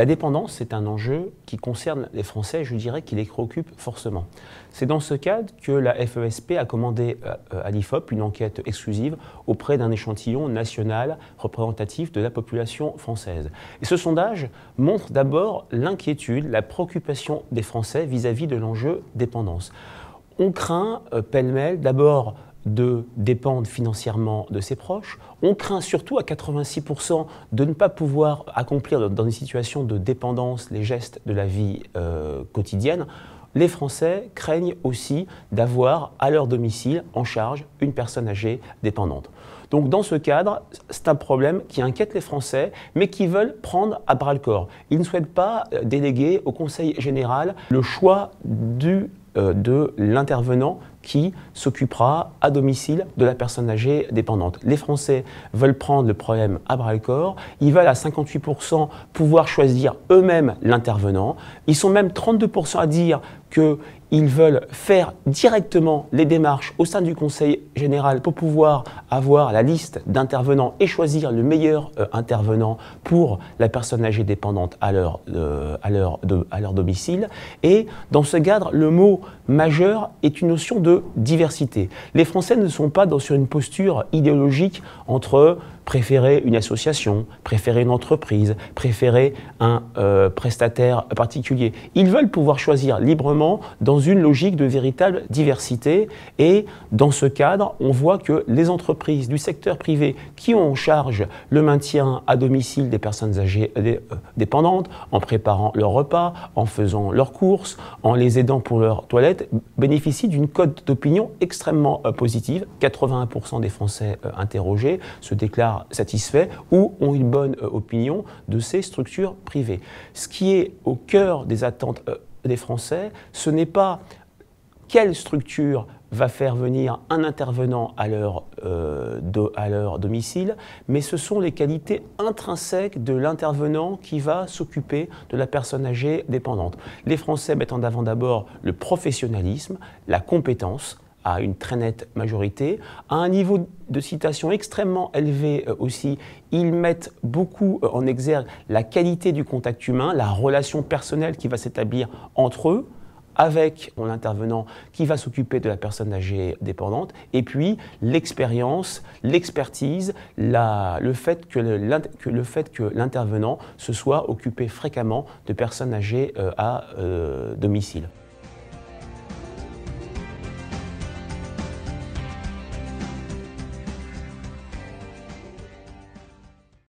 La dépendance, c'est un enjeu qui concerne les Français, je dirais qui les préoccupe forcément. C'est dans ce cadre que la FESP a commandé euh, à l'IFOP une enquête exclusive auprès d'un échantillon national représentatif de la population française. Et ce sondage montre d'abord l'inquiétude, la préoccupation des Français vis-à-vis -vis de l'enjeu dépendance. On craint, euh, pêle-mêle, d'abord de dépendre financièrement de ses proches. On craint surtout à 86% de ne pas pouvoir accomplir dans une situation de dépendance les gestes de la vie euh, quotidienne. Les Français craignent aussi d'avoir à leur domicile en charge une personne âgée dépendante. Donc dans ce cadre, c'est un problème qui inquiète les Français, mais qui veulent prendre à bras le corps. Ils ne souhaitent pas euh, déléguer au Conseil général le choix du, euh, de l'intervenant qui s'occupera à domicile de la personne âgée dépendante. Les Français veulent prendre le problème à bras le corps. Ils veulent à 58% pouvoir choisir eux-mêmes l'intervenant. Ils sont même 32% à dire qu'ils veulent faire directement les démarches au sein du Conseil général pour pouvoir avoir la liste d'intervenants et choisir le meilleur euh, intervenant pour la personne âgée dépendante à leur, euh, à, à leur domicile. Et dans ce cadre, le mot majeur est une notion de diversité. Les Français ne sont pas dans, sur une posture idéologique entre préférer une association, préférer une entreprise, préférer un euh, prestataire particulier. Ils veulent pouvoir choisir librement dans une logique de véritable diversité et dans ce cadre, on voit que les entreprises du secteur privé qui ont en charge le maintien à domicile des personnes âgées euh, euh, dépendantes, en préparant leur repas, en faisant leurs courses, en les aidant pour leurs toilettes, bénéficient d'une cote d'opinion extrêmement euh, positive. 81% des Français euh, interrogés se déclarent satisfaits ou ont une bonne euh, opinion de ces structures privées. Ce qui est au cœur des attentes des Français, ce n'est pas quelle structure va faire venir un intervenant euh, à leur, domicile, mais ce sont les qualités intrinsèques de l'intervenant qui va s'occuper de la personne âgée dépendante. Les Français mettent en avant d'abord le professionnalisme, la compétence, à une très nette majorité, à un niveau de citation extrêmement élevé euh, aussi. Ils mettent beaucoup euh, en exergue la qualité du contact humain, la relation personnelle qui va s'établir entre eux, avec l'intervenant qui va s'occuper de la personne âgée dépendante, et puis l'expérience, l'expertise, le fait que l'intervenant se soit occupé fréquemment de personnes âgées euh, à euh, domicile.